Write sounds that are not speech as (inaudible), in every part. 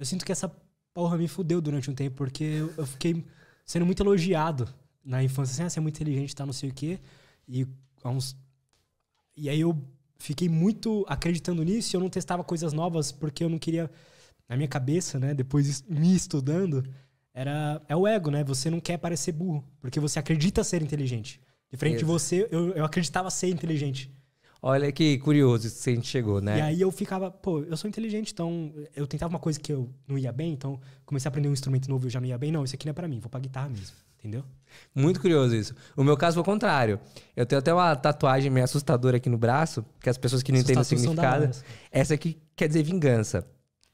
Eu sinto que essa porra me fudeu durante um tempo, porque eu, eu fiquei sendo muito elogiado na infância, assim, ah, você é muito inteligente, tá, não sei o quê. E uns... E aí eu fiquei muito acreditando nisso e eu não testava coisas novas porque eu não queria. Na minha cabeça, né, depois me estudando, era é o ego, né? Você não quer parecer burro, porque você acredita ser inteligente. Diferente Isso. de você, eu, eu acreditava ser inteligente. Olha que curioso isso que a gente chegou, né? E aí eu ficava, pô, eu sou inteligente, então eu tentava uma coisa que eu não ia bem, então comecei a aprender um instrumento novo e eu já não ia bem. Não, isso aqui não é para mim, vou pra guitarra mesmo, entendeu? Muito curioso isso. O meu caso foi o contrário. Eu tenho até uma tatuagem meio assustadora aqui no braço, que as pessoas que não entendem o significado. Né? Essa aqui quer dizer vingança.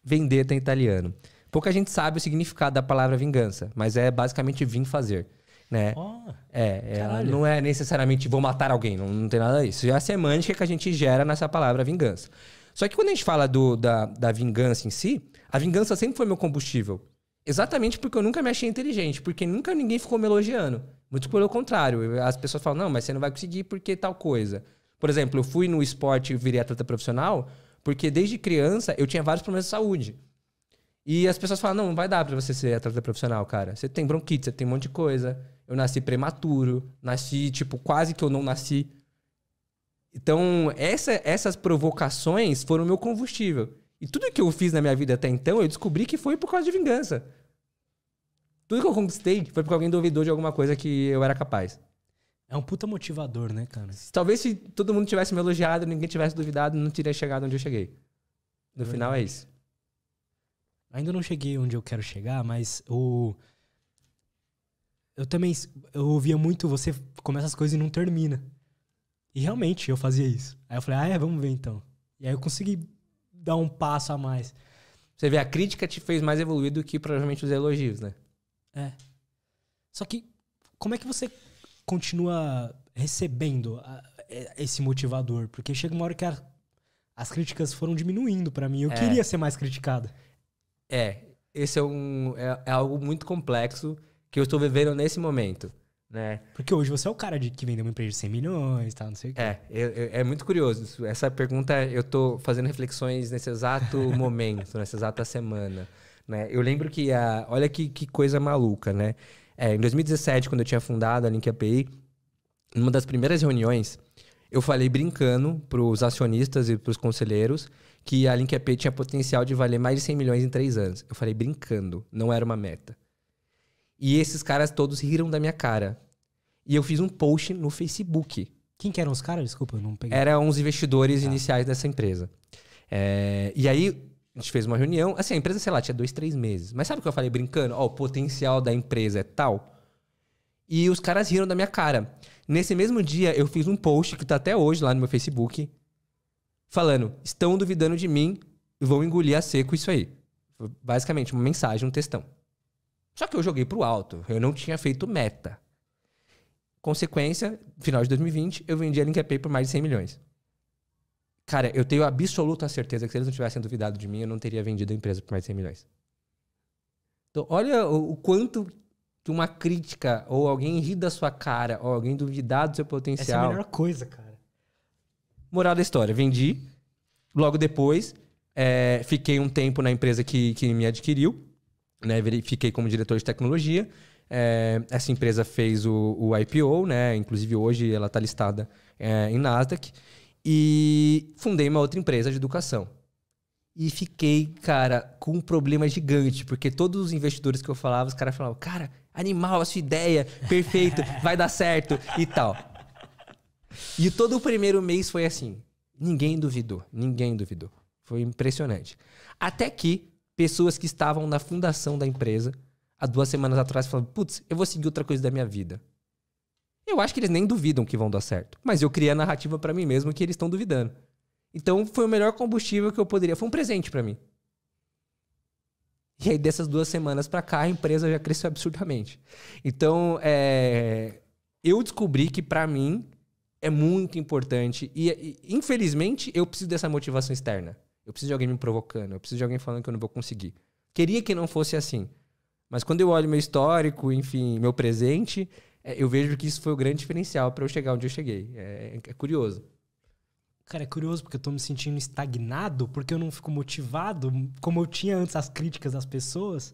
Vendetta em italiano. Pouca gente sabe o significado da palavra vingança, mas é basicamente vim fazer né? Oh, é, ela é, não é necessariamente vou matar alguém, não, não tem nada disso. É a semântica que a gente gera nessa palavra vingança. Só que quando a gente fala do, da, da vingança em si, a vingança sempre foi meu combustível. Exatamente porque eu nunca me achei inteligente, porque nunca ninguém ficou me elogiando. Muito pelo contrário, as pessoas falam, não, mas você não vai conseguir porque tal coisa. Por exemplo, eu fui no esporte e virei atleta profissional porque desde criança eu tinha vários problemas de saúde. E as pessoas falam, não, não vai dar pra você ser atleta profissional, cara. Você tem bronquite, você tem um monte de coisa eu nasci prematuro, nasci, tipo, quase que eu não nasci. Então, essa, essas provocações foram meu combustível. E tudo que eu fiz na minha vida até então, eu descobri que foi por causa de vingança. Tudo que eu conquistei foi porque alguém duvidou de alguma coisa que eu era capaz. É um puta motivador, né, cara? Talvez se todo mundo tivesse me elogiado, ninguém tivesse duvidado, não teria chegado onde eu cheguei. No é final é isso. Ainda não cheguei onde eu quero chegar, mas o eu também eu ouvia muito você começa as coisas e não termina. E realmente eu fazia isso. Aí eu falei, ah, é, vamos ver então. E aí eu consegui dar um passo a mais. Você vê, a crítica te fez mais evoluir do que provavelmente os elogios, né? É. Só que, como é que você continua recebendo a, a, é, esse motivador? Porque chega uma hora que a, as críticas foram diminuindo para mim. Eu é. queria ser mais criticado. É. Esse é, um, é, é algo muito complexo que eu estou vivendo nesse momento. Né? Porque hoje você é o cara de, que vendeu uma empresa de 100 milhões, tal, não sei o quê. É, eu, eu, é muito curioso. Essa pergunta eu estou fazendo reflexões nesse exato (laughs) momento, nessa exata semana. Né? Eu lembro que a, olha que, que coisa maluca, né? É, em 2017, quando eu tinha fundado a Link API, numa das primeiras reuniões, eu falei brincando para os acionistas e para os conselheiros que a Link API tinha potencial de valer mais de 100 milhões em três anos. Eu falei brincando, não era uma meta. E esses caras todos riram da minha cara. E eu fiz um post no Facebook. Quem que eram os caras? Desculpa, eu não peguei. Eram os investidores tá. iniciais dessa empresa. É, e aí, a gente fez uma reunião. Assim, a empresa, sei lá, tinha dois, três meses. Mas sabe o que eu falei brincando? Ó, oh, o potencial da empresa é tal. E os caras riram da minha cara. Nesse mesmo dia, eu fiz um post que tá até hoje lá no meu Facebook, falando: estão duvidando de mim, vão engolir a seco isso aí. Basicamente, uma mensagem, um textão. Só que eu joguei pro alto, eu não tinha feito meta. Consequência, final de 2020, eu vendi a LinkPay por mais de 100 milhões. Cara, eu tenho absoluta certeza que se eles não tivessem duvidado de mim, eu não teria vendido a empresa por mais de 100 milhões. Então, olha o, o quanto que uma crítica, ou alguém rir da sua cara, ou alguém duvidar do seu potencial. Essa é a melhor coisa, cara. Moral da história, vendi. Logo depois, é, fiquei um tempo na empresa que, que me adquiriu né, fiquei como diretor de tecnologia. É, essa empresa fez o, o, IPO, né? Inclusive hoje ela está listada é, em Nasdaq. E fundei uma outra empresa de educação. E fiquei, cara, com um problema gigante, porque todos os investidores que eu falava, os caras falavam, cara, animal, a sua ideia, perfeito, (laughs) vai dar certo e tal. E todo o primeiro mês foi assim. Ninguém duvidou, ninguém duvidou. Foi impressionante. Até que pessoas que estavam na fundação da empresa há duas semanas atrás falando: putz, eu vou seguir outra coisa da minha vida. Eu acho que eles nem duvidam que vão dar certo, mas eu criei a narrativa para mim mesmo que eles estão duvidando. Então foi o melhor combustível que eu poderia, foi um presente para mim. E aí dessas duas semanas para cá a empresa já cresceu absurdamente. Então é, eu descobri que para mim é muito importante e, e infelizmente eu preciso dessa motivação externa. Eu preciso de alguém me provocando, eu preciso de alguém falando que eu não vou conseguir. Queria que não fosse assim. Mas quando eu olho meu histórico, enfim, meu presente, é, eu vejo que isso foi o grande diferencial para eu chegar onde eu cheguei. É, é, é, curioso. Cara, é curioso porque eu tô me sentindo estagnado, porque eu não fico motivado, como eu tinha antes as críticas das pessoas.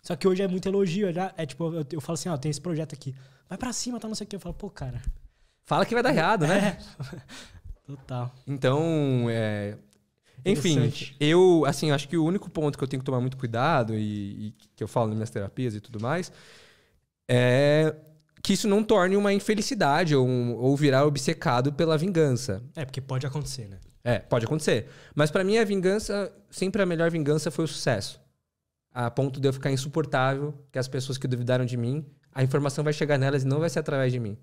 Só que hoje é muito elogio. Já, é tipo, eu, eu falo assim, ó, tem esse projeto aqui. Vai para cima, tá não sei o quê. Eu falo, pô, cara. Fala que vai dar errado, né? É. (laughs) Total. Então, é, enfim, eu, assim, acho que o único ponto que eu tenho que tomar muito cuidado e, e que eu falo nas minhas terapias e tudo mais é que isso não torne uma infelicidade ou, um, ou virar obcecado pela vingança. É, porque pode acontecer, né? É, pode acontecer. Mas para mim a vingança, sempre a melhor vingança foi o sucesso. A ponto de eu ficar insuportável, que as pessoas que duvidaram de mim, a informação vai chegar nelas e não vai ser através de mim.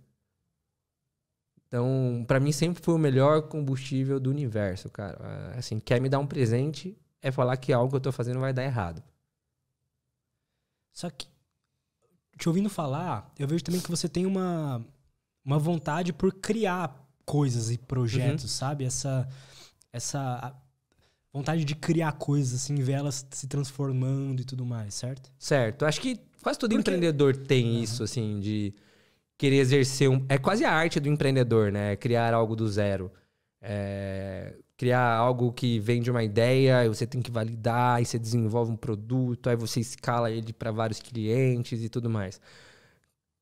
Então, para mim sempre foi o melhor combustível do universo, cara. Ah, assim, quer me dar um presente é falar que algo que eu tô fazendo vai dar errado. Só que te ouvindo falar, eu vejo também que você tem uma uma vontade por criar coisas e projetos, uhum. sabe? Essa essa vontade de criar coisas, assim, ver elas se transformando e tudo mais, certo? Certo. Acho que quase todo Porque... empreendedor tem uhum. isso, assim, de querer exercer um. É quase a arte do empreendedor, né? É criar algo do zero. É... criar algo que vem de uma ideia, você tem que validar, aí você desenvolve um produto, aí você escala ele para vários clientes e tudo mais.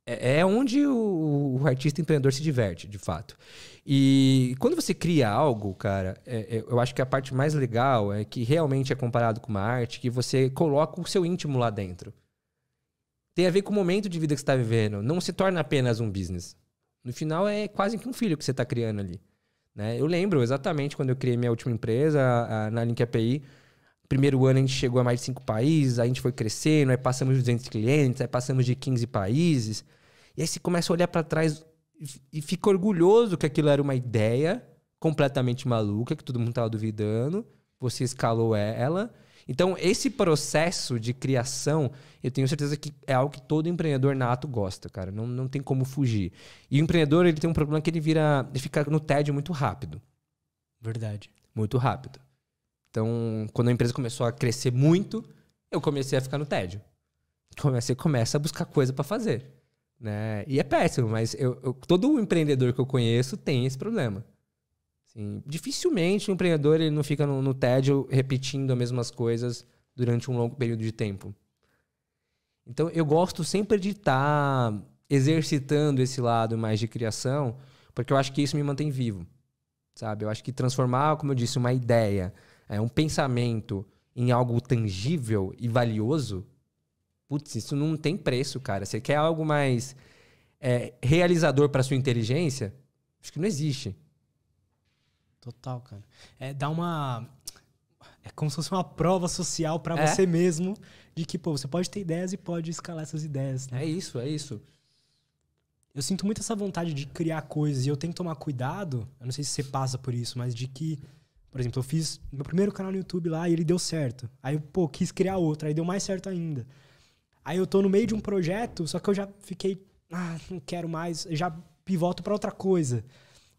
É, é onde o, o, artista empreendedor se diverte, de fato. E quando você cria algo, cara, é, é, eu acho que a parte mais legal é que realmente é comparado com uma arte, que você coloca o seu íntimo lá dentro tem a ver com o momento de vida que você está vivendo. Não se torna apenas um business. No final, é quase que um filho que você está criando ali. Né? Eu lembro exatamente quando eu criei minha última empresa, a, a, na Link API. Primeiro ano a gente chegou a mais de cinco países, a gente foi crescendo, aí passamos de 200 clientes, aí passamos de 15 países. E aí você começa a olhar para trás e, e fica orgulhoso que aquilo era uma ideia completamente maluca, que todo mundo estava duvidando. Você escalou ela então, esse processo de criação, eu tenho certeza que é algo que todo empreendedor nato gosta, cara. Não, não tem como fugir. E o empreendedor, ele tem um problema que ele vira. Ele fica no tédio muito rápido. Verdade. Muito rápido. Então, quando a empresa começou a crescer muito, eu comecei a ficar no tédio. Comecei, começa a buscar coisa para fazer. Né? E é péssimo, mas eu, eu, todo empreendedor que eu conheço tem esse problema. Sim. Dificilmente o empreendedor ele não fica no, no tédio repetindo as mesmas coisas durante um longo período de tempo. Então eu gosto sempre de estar tá exercitando esse lado mais de criação, porque eu acho que isso me mantém vivo. Sabe? Eu acho que transformar, como eu disse, uma ideia, é um pensamento em algo tangível e valioso, putz, isso não tem preço, cara. Você quer algo mais é, realizador para sua inteligência? Acho que não existe. Total, cara. É, dá uma. É como se fosse uma prova social para é. você mesmo de que, pô, você pode ter ideias e pode escalar essas ideias. Né? É isso, é isso. Eu sinto muito essa vontade de criar coisas e eu tenho que tomar cuidado. Eu não sei se você passa por isso, mas de que, por exemplo, eu fiz meu primeiro canal no YouTube lá e ele deu certo. Aí pô, quis criar outro, aí deu mais certo ainda. Aí eu tô no meio de um projeto, só que eu já fiquei, ah, não quero mais, já pivoto para outra coisa.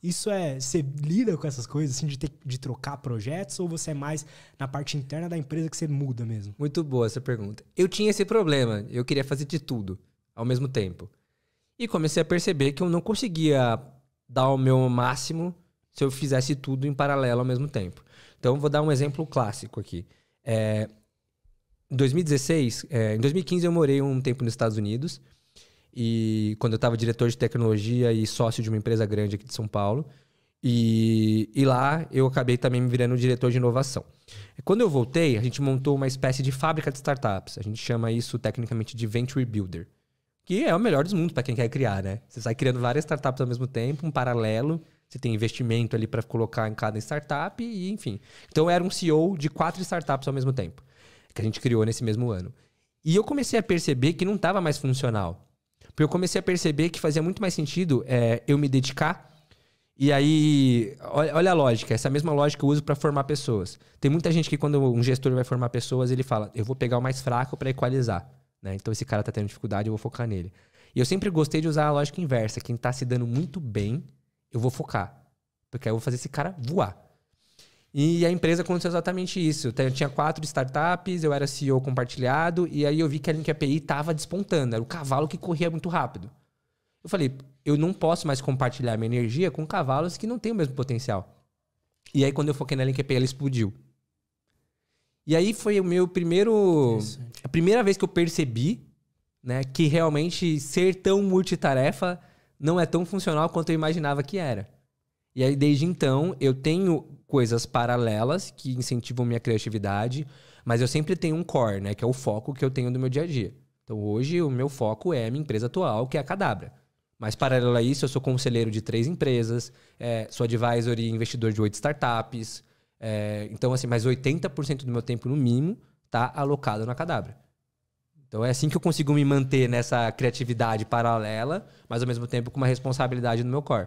Isso é. Você lida com essas coisas, assim, de, ter, de trocar projetos? Ou você é mais na parte interna da empresa que você muda mesmo? Muito boa essa pergunta. Eu tinha esse problema. Eu queria fazer de tudo ao mesmo tempo. E comecei a perceber que eu não conseguia dar o meu máximo se eu fizesse tudo em paralelo ao mesmo tempo. Então, vou dar um exemplo clássico aqui. É, em 2016, é, em 2015, eu morei um tempo nos Estados Unidos. E quando eu estava diretor de tecnologia e sócio de uma empresa grande aqui de São Paulo. E, e lá eu acabei também me virando diretor de inovação. Quando eu voltei, a gente montou uma espécie de fábrica de startups. A gente chama isso tecnicamente de Venture Builder. Que é o melhor dos mundos para quem quer criar, né? Você sai criando várias startups ao mesmo tempo, um paralelo. Você tem investimento ali para colocar em cada startup e enfim. Então eu era um CEO de quatro startups ao mesmo tempo, que a gente criou nesse mesmo ano. E eu comecei a perceber que não estava mais funcional. Porque eu comecei a perceber que fazia muito mais sentido é, eu me dedicar. E aí, olha, a lógica, essa mesma lógica eu uso para formar pessoas. Tem muita gente que quando um gestor vai formar pessoas, ele fala: "Eu vou pegar o mais fraco para equalizar", né? Então esse cara tá tendo dificuldade, eu vou focar nele. E eu sempre gostei de usar a lógica inversa, quem tá se dando muito bem, eu vou focar, porque aí eu vou fazer esse cara voar. E a empresa aconteceu exatamente isso. Então, eu tinha quatro startups, eu era CEO compartilhado, e aí eu vi que a Link API estava despontando, era o cavalo que corria muito rápido. Eu falei, eu não posso mais compartilhar minha energia com cavalos que não têm o mesmo potencial. E aí, quando eu foquei na Link API, ela explodiu. E aí foi o meu primeiro. A primeira vez que eu percebi né, que realmente ser tão multitarefa não é tão funcional quanto eu imaginava que era. E aí, desde então, eu tenho coisas paralelas que incentivam minha criatividade, mas eu sempre tenho um core, né? Que é o foco que eu tenho no meu dia a dia. Então hoje o meu foco é a minha empresa atual, que é a Cadabra. Mas paralelo a isso, eu sou conselheiro de três empresas, é, sou advisor e investidor de oito startups. É, então, assim, mais 80% do meu tempo, no mínimo, está alocado na Cadabra. Então é assim que eu consigo me manter nessa criatividade paralela, mas ao mesmo tempo com uma responsabilidade no meu core.